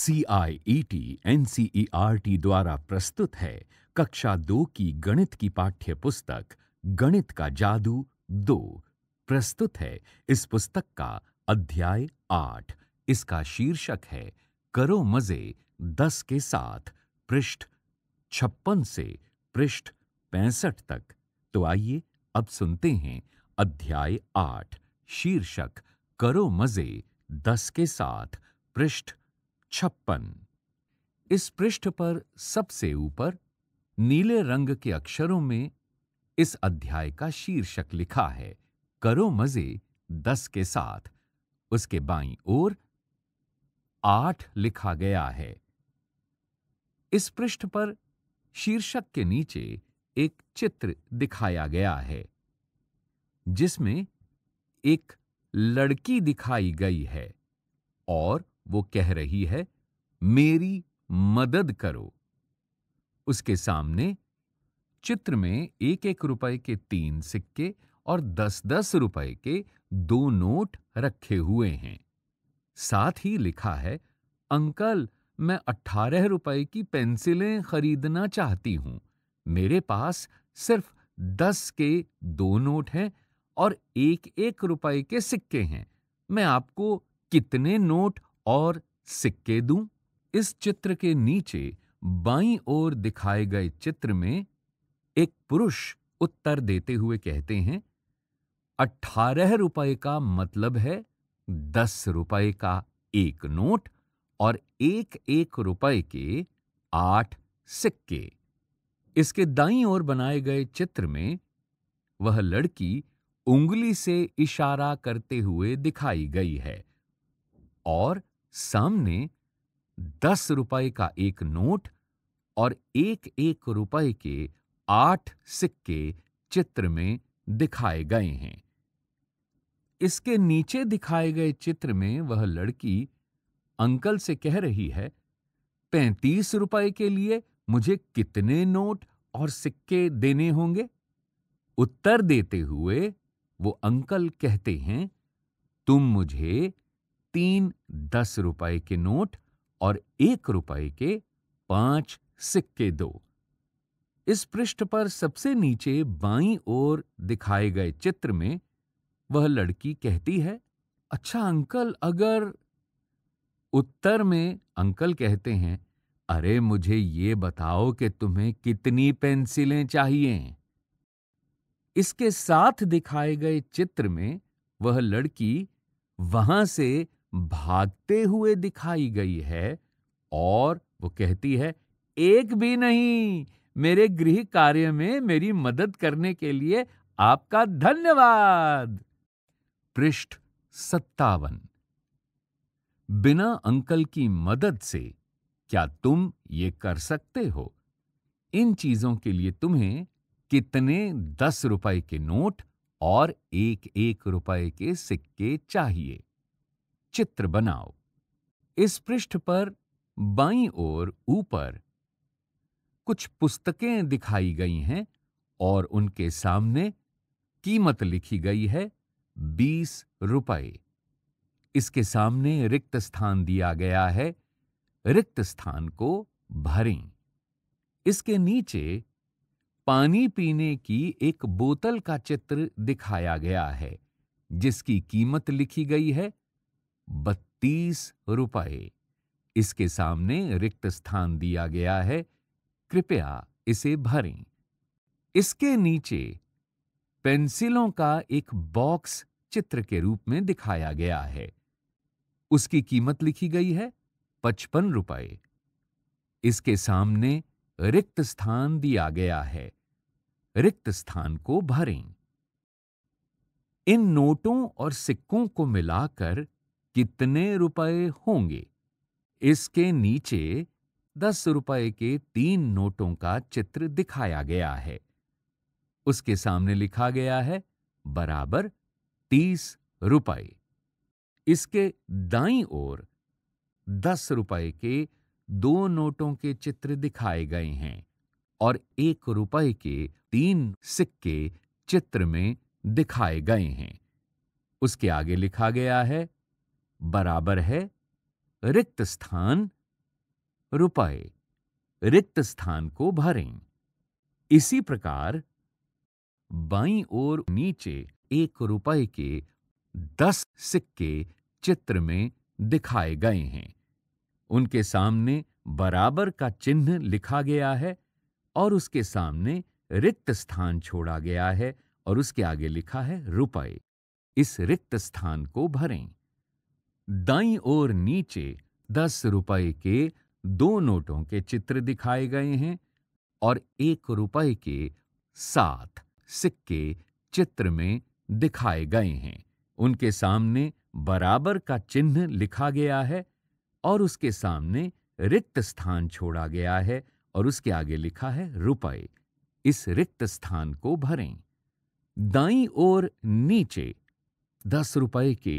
C I E T N C E R T द्वारा प्रस्तुत है कक्षा दो की गणित की पाठ्य पुस्तक गणित का जादू दो प्रस्तुत है इस पुस्तक का अध्याय आठ इसका शीर्षक है करो मजे दस के साथ पृष्ठ छप्पन से पृष्ठ पैंसठ तक तो आइए अब सुनते हैं अध्याय आठ शीर्षक करो मजे दस के साथ पृष्ठ छप्पन इस पृष्ठ पर सबसे ऊपर नीले रंग के अक्षरों में इस अध्याय का शीर्षक लिखा है करो मजे दस के साथ उसके बाईं ओर आठ लिखा गया है इस पृष्ठ पर शीर्षक के नीचे एक चित्र दिखाया गया है जिसमें एक लड़की दिखाई गई है और वो कह रही है मेरी मदद करो उसके सामने चित्र में एक एक रुपए के तीन सिक्के और दस दस रुपए के दो नोट रखे हुए हैं साथ ही लिखा है अंकल मैं अठारह रुपए की पेंसिलें खरीदना चाहती हूं मेरे पास सिर्फ दस के दो नोट हैं और एक एक रुपए के सिक्के हैं मैं आपको कितने नोट और सिक्के दूं इस चित्र के नीचे बाईं ओर दिखाए गए चित्र में एक पुरुष उत्तर देते हुए कहते हैं अठारह रुपए का मतलब है दस रुपए का एक नोट और एक एक रुपए के आठ सिक्के इसके दाईं ओर बनाए गए चित्र में वह लड़की उंगली से इशारा करते हुए दिखाई गई है और सामने दस रुपए का एक नोट और एक एक रुपए के आठ सिक्के चित्र में दिखाए गए हैं इसके नीचे दिखाए गए चित्र में वह लड़की अंकल से कह रही है पैंतीस रुपए के लिए मुझे कितने नोट और सिक्के देने होंगे उत्तर देते हुए वो अंकल कहते हैं तुम मुझे तीन दस रुपए के नोट और एक रुपए के पांच सिक्के दो इस पृष्ठ पर सबसे नीचे बाईं ओर दिखाए गए चित्र में वह लड़की कहती है अच्छा अंकल अगर उत्तर में अंकल कहते हैं अरे मुझे ये बताओ कि तुम्हें कितनी पेंसिलें चाहिए इसके साथ दिखाए गए चित्र में वह लड़की वहां से भागते हुए दिखाई गई है और वो कहती है एक भी नहीं मेरे गृह कार्य में मेरी मदद करने के लिए आपका धन्यवाद पृष्ठ सत्तावन बिना अंकल की मदद से क्या तुम ये कर सकते हो इन चीजों के लिए तुम्हें कितने दस रुपए के नोट और एक एक रुपए के सिक्के चाहिए चित्र बनाओ इस पृष्ठ पर बाईं ओर ऊपर कुछ पुस्तकें दिखाई गई हैं और उनके सामने कीमत लिखी गई है बीस रुपए इसके सामने रिक्त स्थान दिया गया है रिक्त स्थान को भरें इसके नीचे पानी पीने की एक बोतल का चित्र दिखाया गया है जिसकी कीमत लिखी गई है बत्तीस रुपए इसके सामने रिक्त स्थान दिया गया है कृपया इसे भरें इसके नीचे पेंसिलों का एक बॉक्स चित्र के रूप में दिखाया गया है उसकी कीमत लिखी गई है पचपन रुपए इसके सामने रिक्त स्थान दिया गया है रिक्त स्थान को भरें इन नोटों और सिक्कों को मिलाकर कितने रुपए होंगे इसके नीचे दस रुपए के तीन नोटों का चित्र दिखाया गया है उसके सामने लिखा गया है बराबर तीस रुपए इसके दाई ओर दस रुपए के दो नोटों के चित्र दिखाए गए हैं और एक रुपए के तीन सिक्के चित्र में दिखाए गए हैं उसके आगे लिखा गया है बराबर है रिक्त स्थान रुपए रिक्त स्थान को भरें इसी प्रकार बाई ओर नीचे एक रुपए के दस सिक्के चित्र में दिखाए गए हैं उनके सामने बराबर का चिन्ह लिखा गया है और उसके सामने रिक्त स्थान छोड़ा गया है और उसके आगे लिखा है रुपए इस रिक्त स्थान को भरें दाई ओर नीचे दस रुपए के दो नोटों के चित्र दिखाए गए हैं और एक रुपए के सात सिक्के चित्र में दिखाए गए हैं उनके सामने बराबर का चिन्ह लिखा गया है और उसके सामने रिक्त स्थान छोड़ा गया है और उसके आगे लिखा है रुपए इस रिक्त स्थान को भरें दाई ओर नीचे दस रुपए के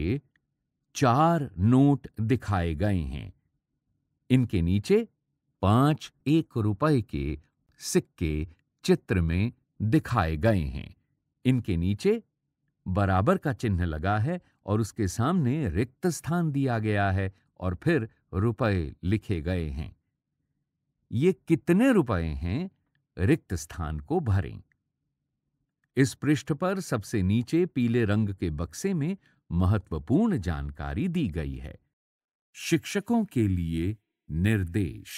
चार नोट दिखाए गए हैं इनके नीचे पांच एक रुपए के सिक्के चित्र में दिखाए गए हैं इनके नीचे बराबर का चिन्ह लगा है और उसके सामने रिक्त स्थान दिया गया है और फिर रुपए लिखे गए हैं ये कितने रुपए हैं रिक्त स्थान को भरें इस पृष्ठ पर सबसे नीचे पीले रंग के बक्से में महत्वपूर्ण जानकारी दी गई है शिक्षकों के लिए निर्देश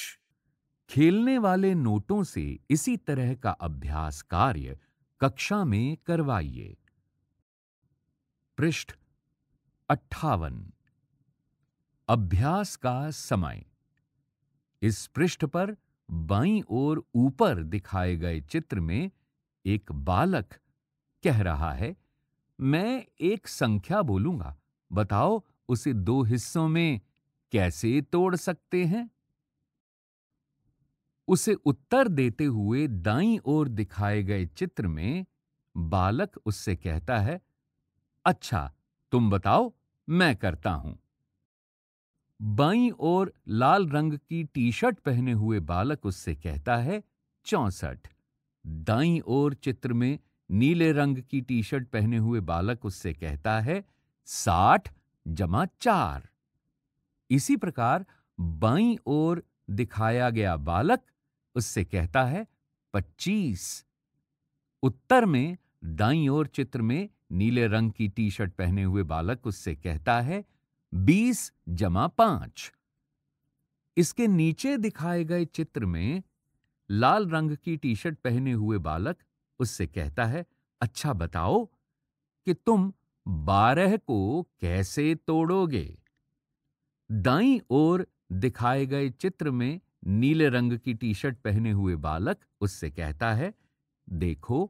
खेलने वाले नोटों से इसी तरह का अभ्यास कार्य कक्षा में करवाइए पृष्ठ अट्ठावन अभ्यास का समय इस पृष्ठ पर बाईं ओर ऊपर दिखाए गए चित्र में एक बालक कह रहा है मैं एक संख्या बोलूंगा बताओ उसे दो हिस्सों में कैसे तोड़ सकते हैं उसे उत्तर देते हुए दाई ओर दिखाए गए चित्र में बालक उससे कहता है अच्छा तुम बताओ मैं करता हूं बाई ओर लाल रंग की टी शर्ट पहने हुए बालक उससे कहता है चौसठ दाई ओर चित्र में नीले रंग की टी शर्ट पहने हुए बालक उससे कहता है साठ जमा चार इसी प्रकार बाई ओर दिखाया गया बालक उससे कहता है पच्चीस उत्तर में दाई ओर चित्र में नीले रंग की टी शर्ट पहने हुए बालक उससे कहता है बीस जमा पांच इसके नीचे दिखाए गए चित्र में लाल रंग की टी शर्ट पहने हुए बालक उससे कहता है अच्छा बताओ कि तुम बारह को कैसे तोड़ोगे दाई ओर दिखाए गए चित्र में नीले रंग की टी शर्ट पहने हुए बालक उससे कहता है देखो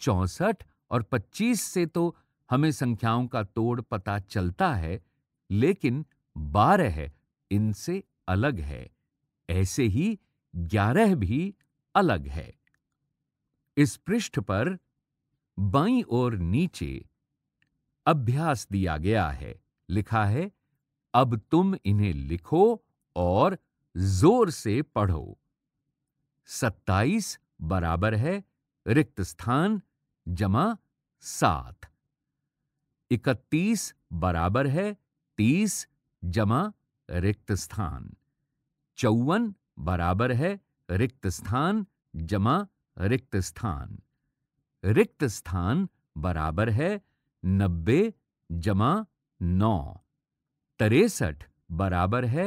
चौसठ और पच्चीस से तो हमें संख्याओं का तोड़ पता चलता है लेकिन बारह इनसे अलग है ऐसे ही ग्यारह भी अलग है इस पृष्ठ पर बाई ओर नीचे अभ्यास दिया गया है लिखा है अब तुम इन्हें लिखो और जोर से पढ़ो सत्ताईस बराबर है रिक्त स्थान जमा सात इकतीस बराबर है तीस जमा रिक्त स्थान चौवन बराबर है रिक्त स्थान जमा रिक्त स्थान रिक्त स्थान बराबर है नब्बे जमा नौ तिरसठ बराबर है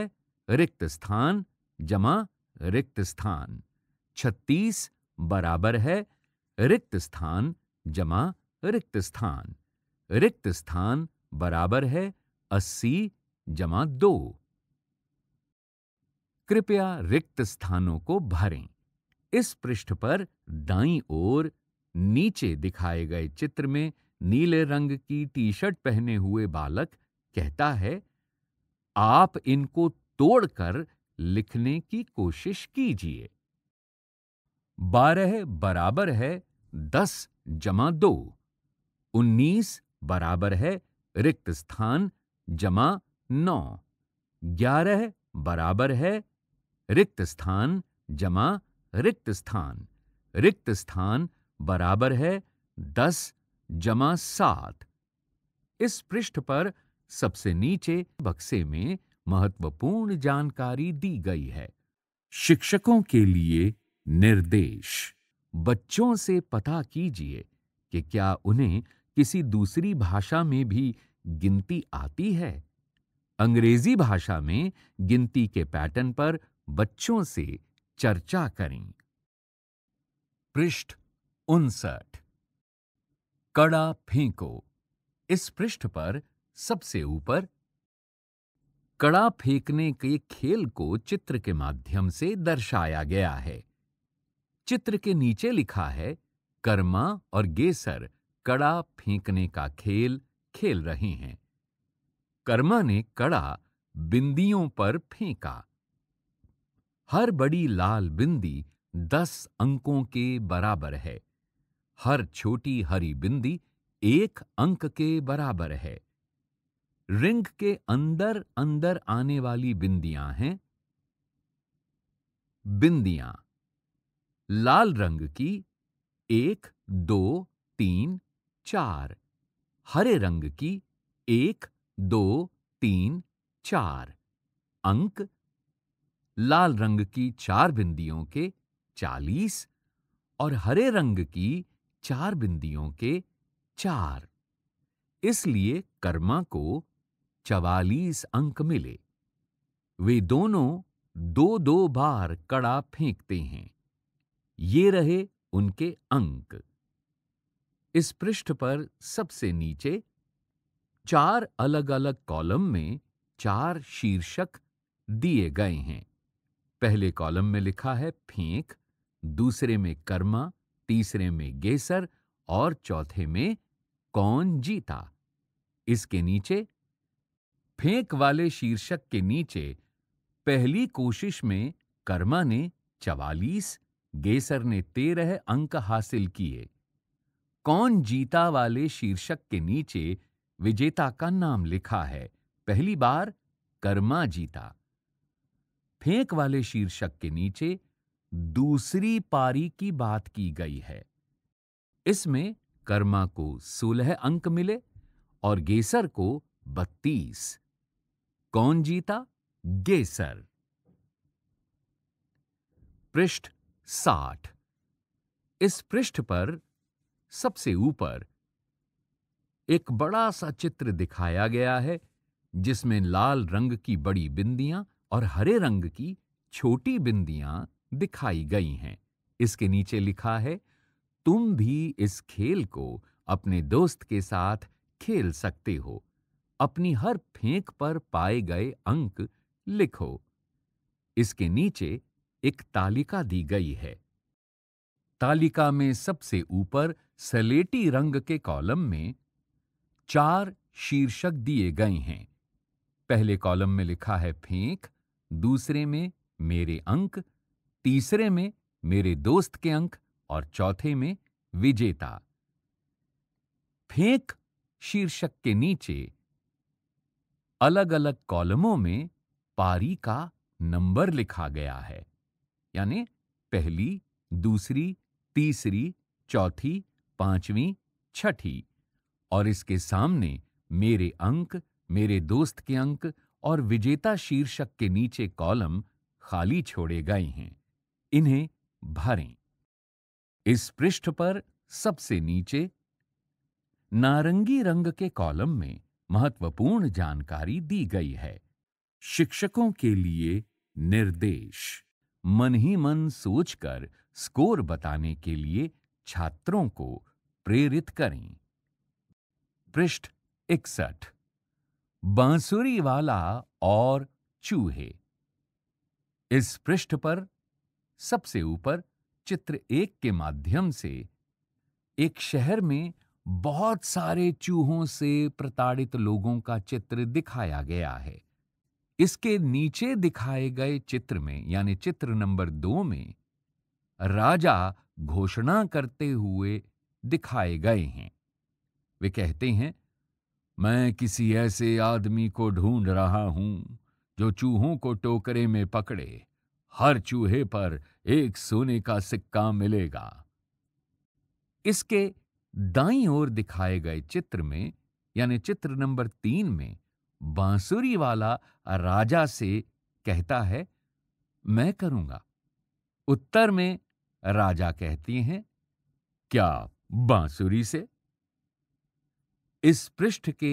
रिक्त स्थान जमा रिक्त स्थान छत्तीस बराबर है रिक्त स्थान जमा रिक्त स्थान रिक्त स्थान बराबर है अस्सी जमा दो कृपया रिक्त स्थानों को भरें इस पृष्ठ पर दाई ओर नीचे दिखाए गए चित्र में नीले रंग की टी शर्ट पहने हुए बालक कहता है आप इनको तोड़कर लिखने की कोशिश कीजिए बारह बराबर है दस जमा दो उन्नीस बराबर है रिक्त स्थान जमा नौ ग्यारह बराबर है रिक्त स्थान जमा रिक्त स्थान रिक्त स्थान बराबर है दस जमा सात इस पृष्ठ पर सबसे नीचे बक्से में महत्वपूर्ण जानकारी दी गई है शिक्षकों के लिए निर्देश बच्चों से पता कीजिए कि क्या उन्हें किसी दूसरी भाषा में भी गिनती आती है अंग्रेजी भाषा में गिनती के पैटर्न पर बच्चों से चर्चा करें पृष्ठ उनसठ कड़ा फेंको इस पृष्ठ पर सबसे ऊपर कड़ा फेंकने के खेल को चित्र के माध्यम से दर्शाया गया है चित्र के नीचे लिखा है कर्मा और गेसर कड़ा फेंकने का खेल खेल रहे हैं कर्मा ने कड़ा बिंदियों पर फेंका हर बड़ी लाल बिंदी दस अंकों के बराबर है हर छोटी हरी बिंदी एक अंक के बराबर है रिंग के अंदर अंदर आने वाली बिंदियां हैं बिंदियां लाल रंग की एक दो तीन चार हरे रंग की एक दो तीन चार अंक लाल रंग की चार बिंदियों के चालीस और हरे रंग की चार बिंदियों के चार इसलिए कर्मा को चवालीस अंक मिले वे दोनों दो दो बार कड़ा फेंकते हैं ये रहे उनके अंक इस पृष्ठ पर सबसे नीचे चार अलग अलग कॉलम में चार शीर्षक दिए गए हैं पहले कॉलम में लिखा है फेंक दूसरे में कर्मा तीसरे में गेसर और चौथे में कौन जीता इसके नीचे फेंक वाले शीर्षक के नीचे पहली कोशिश में कर्मा ने चवालीस गेसर ने तेरह अंक हासिल किए कौन जीता वाले शीर्षक के नीचे विजेता का नाम लिखा है पहली बार कर्मा जीता फेंक वाले शीर्षक के नीचे दूसरी पारी की बात की गई है इसमें कर्मा को सोलह अंक मिले और गेसर को बत्तीस कौन जीता गेसर पृष्ठ साठ इस पृष्ठ पर सबसे ऊपर एक बड़ा सा चित्र दिखाया गया है जिसमें लाल रंग की बड़ी बिंदियां और हरे रंग की छोटी बिंदियां दिखाई गई हैं इसके नीचे लिखा है तुम भी इस खेल को अपने दोस्त के साथ खेल सकते हो अपनी हर फेंक पर पाए गए अंक लिखो इसके नीचे एक तालिका दी गई है तालिका में सबसे ऊपर सलेटी रंग के कॉलम में चार शीर्षक दिए गए हैं पहले कॉलम में लिखा है फेंक दूसरे में मेरे अंक तीसरे में मेरे दोस्त के अंक और चौथे में विजेता फेंक शीर्षक के नीचे अलग अलग कॉलमों में पारी का नंबर लिखा गया है यानी पहली दूसरी तीसरी चौथी पांचवी छठी और इसके सामने मेरे अंक मेरे दोस्त के अंक और विजेता शीर्षक के नीचे कॉलम खाली छोड़े गए हैं इन्हें भरें इस पृष्ठ पर सबसे नीचे नारंगी रंग के कॉलम में महत्वपूर्ण जानकारी दी गई है शिक्षकों के लिए निर्देश मन ही मन सोचकर स्कोर बताने के लिए छात्रों को प्रेरित करें पृष्ठ इकसठ बांसुरी वाला और चूहे इस पृष्ठ पर सबसे ऊपर चित्र एक के माध्यम से एक शहर में बहुत सारे चूहों से प्रताड़ित लोगों का चित्र दिखाया गया है इसके नीचे दिखाए गए चित्र में यानी चित्र नंबर दो में राजा घोषणा करते हुए दिखाए गए हैं वे कहते हैं मैं किसी ऐसे आदमी को ढूंढ रहा हूं जो चूहों को टोकरे में पकड़े हर चूहे पर एक सोने का सिक्का मिलेगा इसके दाई ओर दिखाए गए चित्र में यानी चित्र नंबर तीन में बांसुरी वाला राजा से कहता है मैं करूंगा उत्तर में राजा कहती हैं क्या बांसुरी से इस पृष्ठ के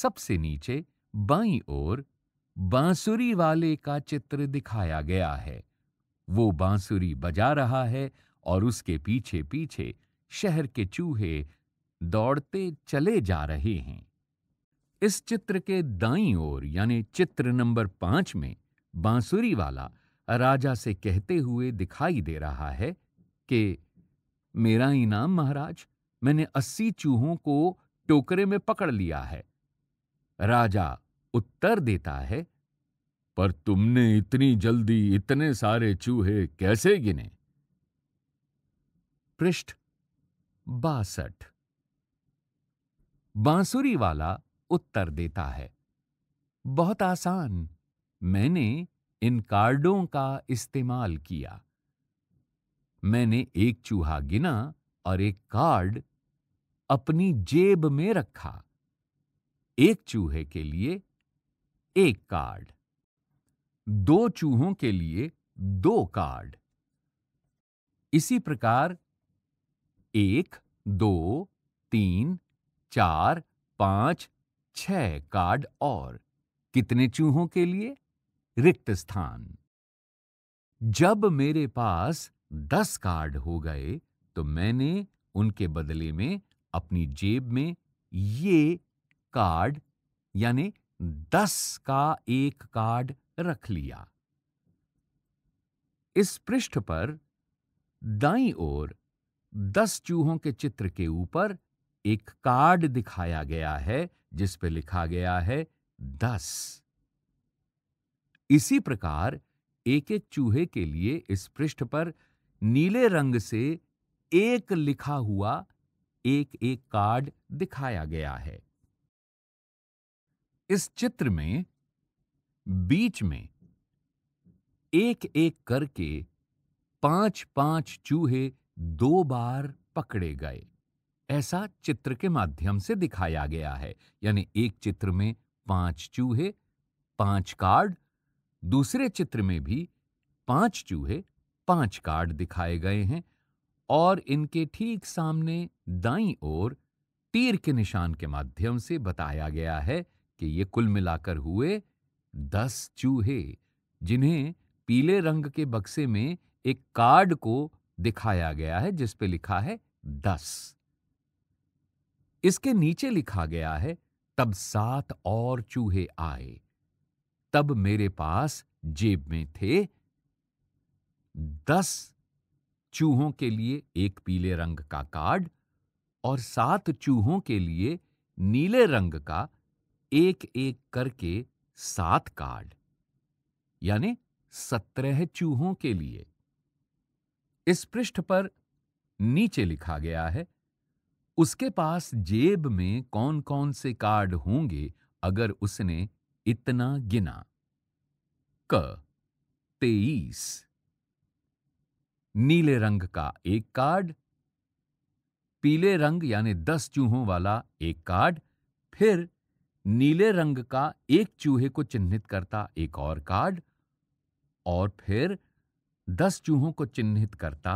सबसे नीचे बाई ओर बांसुरी वाले का चित्र दिखाया गया है वो बांसुरी बजा रहा है और उसके पीछे पीछे शहर के चूहे दौड़ते चले जा रहे हैं इस चित्र के दाई ओर यानी चित्र नंबर पांच में बांसुरी वाला राजा से कहते हुए दिखाई दे रहा है कि मेरा इनाम महाराज मैंने अस्सी चूहों को टोकरे में पकड़ लिया है राजा उत्तर देता है पर तुमने इतनी जल्दी इतने सारे चूहे कैसे गिने पृष्ठ बासठ बांसुरी वाला उत्तर देता है बहुत आसान मैंने इन कार्डों का इस्तेमाल किया मैंने एक चूहा गिना और एक कार्ड अपनी जेब में रखा एक चूहे के लिए एक कार्ड दो चूहों के लिए दो कार्ड इसी प्रकार एक दो तीन चार पांच छ कार्ड और कितने चूहों के लिए रिक्त स्थान जब मेरे पास दस कार्ड हो गए तो मैंने उनके बदले में अपनी जेब में ये कार्ड यानी दस का एक कार्ड रख लिया इस पृष्ठ पर दाई ओर दस चूहों के चित्र के ऊपर एक कार्ड दिखाया गया है जिस पर लिखा गया है दस इसी प्रकार एक एक चूहे के लिए इस पृष्ठ पर नीले रंग से एक लिखा हुआ एक एक कार्ड दिखाया गया है इस चित्र में बीच में एक एक करके पांच पांच चूहे दो बार पकड़े गए ऐसा चित्र के माध्यम से दिखाया गया है यानी एक चित्र में पांच चूहे पांच कार्ड दूसरे चित्र में भी पांच चूहे पांच कार्ड दिखाए गए हैं और इनके ठीक सामने दाई ओर तीर के निशान के माध्यम से बताया गया है कि ये कुल मिलाकर हुए दस चूहे जिन्हें पीले रंग के बक्से में एक कार्ड को दिखाया गया है जिस पे लिखा है दस इसके नीचे लिखा गया है तब सात और चूहे आए तब मेरे पास जेब में थे दस चूहों के लिए एक पीले रंग का कार्ड और सात चूहों के लिए नीले रंग का एक एक करके सात कार्ड यानी सत्रह चूहों के लिए इस पृष्ठ पर नीचे लिखा गया है उसके पास जेब में कौन कौन से कार्ड होंगे अगर उसने इतना गिना क तेईस नीले रंग का एक कार्ड पीले रंग यानी दस चूहों वाला एक कार्ड फिर नीले रंग का एक चूहे को चिन्हित करता एक और कार्ड और फिर दस चूहों को चिन्हित करता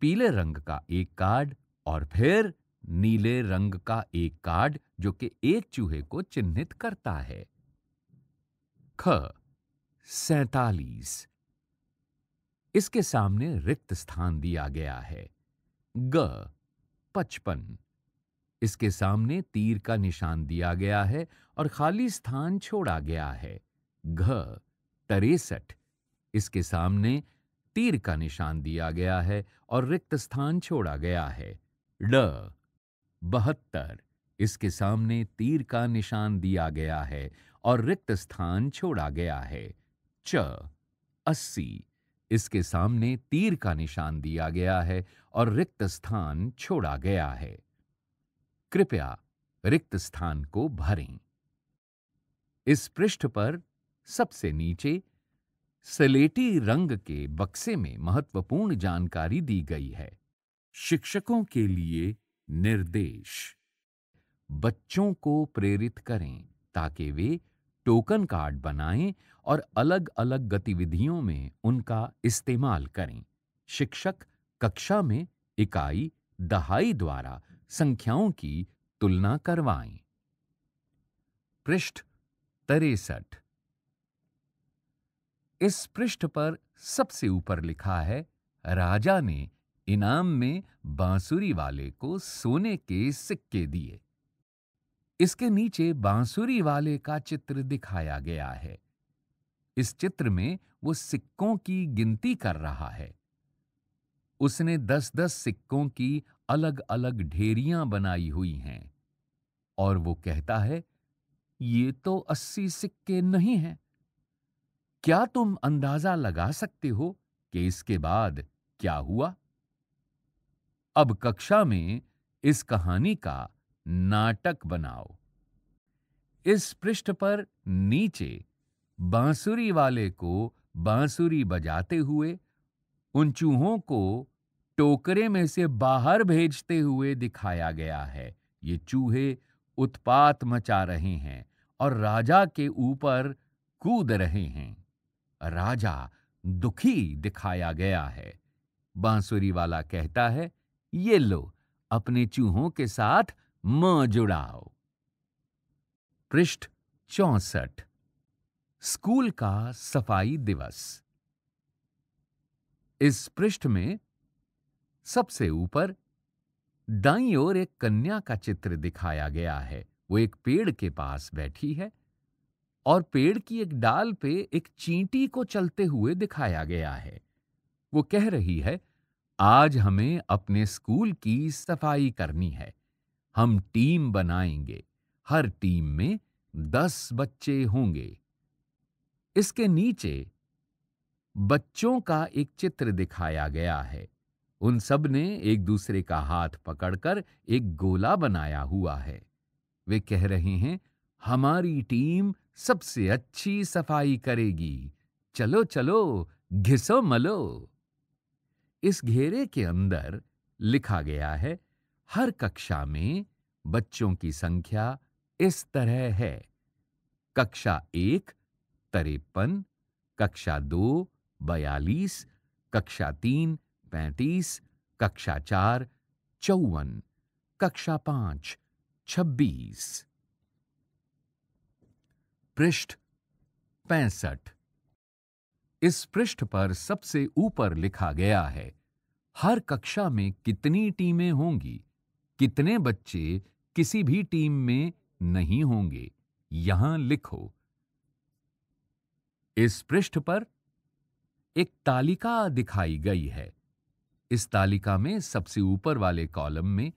पीले रंग का एक कार्ड और फिर नीले रंग का एक कार्ड जो कि एक चूहे को चिन्हित करता है ख सैतालीस इसके सामने रिक्त स्थान दिया गया है ग पचपन इसके सामने तीर का निशान दिया गया है और खाली स्थान छोड़ा गया है घ तिरसठ इसके सामने तीर का निशान दिया गया है और रिक्त स्थान छोड़ा गया है ड बहत्तर इसके सामने तीर का निशान दिया गया है और रिक्त स्थान छोड़ा गया है च अस्सी इसके सामने तीर का निशान दिया गया है और रिक्त स्थान छोड़ा गया है कृपया रिक्त स्थान को भरें इस पृष्ठ पर सबसे नीचे सलेटी रंग के बक्से में महत्वपूर्ण जानकारी दी गई है शिक्षकों के लिए निर्देश बच्चों को प्रेरित करें ताकि वे टोकन कार्ड बनाएं और अलग अलग गतिविधियों में उनका इस्तेमाल करें शिक्षक कक्षा में इकाई दहाई द्वारा संख्याओं की तुलना करवाएं पृष्ठ तिरसठ इस पृष्ठ पर सबसे ऊपर लिखा है राजा ने इनाम में बांसुरी वाले को सोने के सिक्के दिए इसके नीचे बांसुरी वाले का चित्र दिखाया गया है इस चित्र में वो सिक्कों की गिनती कर रहा है उसने दस दस सिक्कों की अलग अलग ढेरियां बनाई हुई हैं और वो कहता है ये तो अस्सी सिक्के नहीं हैं क्या तुम अंदाजा लगा सकते हो कि इसके बाद क्या हुआ अब कक्षा में इस कहानी का नाटक बनाओ इस पृष्ठ पर नीचे बांसुरी वाले को बांसुरी बजाते हुए उन चूहों को टोकरे में से बाहर भेजते हुए दिखाया गया है ये चूहे उत्पात मचा रहे हैं और राजा के ऊपर कूद रहे हैं राजा दुखी दिखाया गया है बांसुरी वाला कहता है ये लो अपने चूहों के साथ म जुड़ाओ पृष्ठ चौसठ स्कूल का सफाई दिवस इस पृष्ठ में सबसे ऊपर दाई ओर एक कन्या का चित्र दिखाया गया है वो एक पेड़ के पास बैठी है और पेड़ की एक डाल पे एक चींटी को चलते हुए दिखाया गया है वो कह रही है आज हमें अपने स्कूल की सफाई करनी है हम टीम बनाएंगे हर टीम में दस बच्चे होंगे इसके नीचे बच्चों का एक चित्र दिखाया गया है उन सब ने एक दूसरे का हाथ पकड़कर एक गोला बनाया हुआ है वे कह रहे हैं हमारी टीम सबसे अच्छी सफाई करेगी चलो चलो घिसो मलो इस घेरे के अंदर लिखा गया है हर कक्षा में बच्चों की संख्या इस तरह है कक्षा एक तिरपन कक्षा दो बयालीस कक्षा तीन पैंतीस कक्षा चार चौवन कक्षा पांच छब्बीस पृष्ठ पैंसठ इस पृष्ठ पर सबसे ऊपर लिखा गया है हर कक्षा में कितनी टीमें होंगी कितने बच्चे किसी भी टीम में नहीं होंगे यहां लिखो इस पृष्ठ पर एक तालिका दिखाई गई है इस तालिका में सबसे ऊपर वाले कॉलम में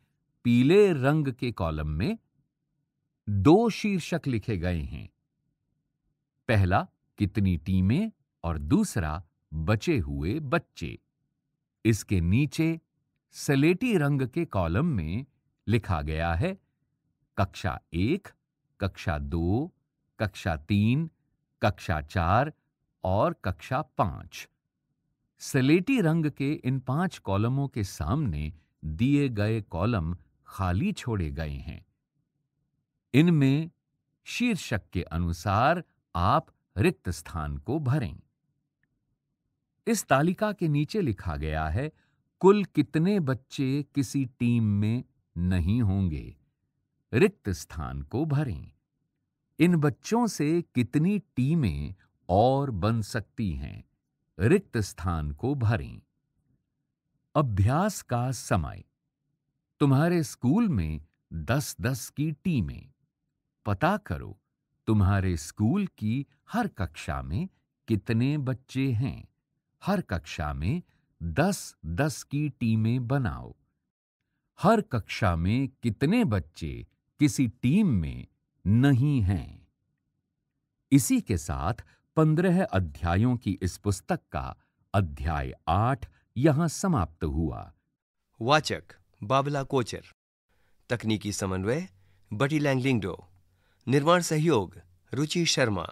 पीले रंग के कॉलम में दो शीर्षक लिखे गए हैं पहला कितनी टीमें और दूसरा बचे हुए बच्चे इसके नीचे सलेटी रंग के कॉलम में लिखा गया है कक्षा एक कक्षा दो कक्षा तीन कक्षा चार और कक्षा पांच सलेटी रंग के इन पांच कॉलमों के सामने दिए गए कॉलम खाली छोड़े गए हैं इनमें शीर्षक के अनुसार आप रिक्त स्थान को भरें इस तालिका के नीचे लिखा गया है कुल कितने बच्चे किसी टीम में नहीं होंगे रिक्त स्थान को भरें इन बच्चों से कितनी टीमें और बन सकती हैं रिक्त स्थान को भरें अभ्यास का समय तुम्हारे स्कूल में दस दस की टीमें पता करो तुम्हारे स्कूल की हर कक्षा में कितने बच्चे हैं हर कक्षा में दस दस की टीमें बनाओ हर कक्षा में कितने बच्चे किसी टीम में नहीं हैं इसी के साथ पंद्रह अध्यायों की इस पुस्तक का अध्याय आठ यहां समाप्त हुआ वाचक बाबला कोचर तकनीकी समन्वय बटी लैंगलिंगडो निर्माण सहयोग रुचि शर्मा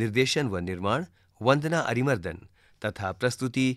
निर्देशन व निर्माण वंदना अरिमर्दन तथा प्रस्तुति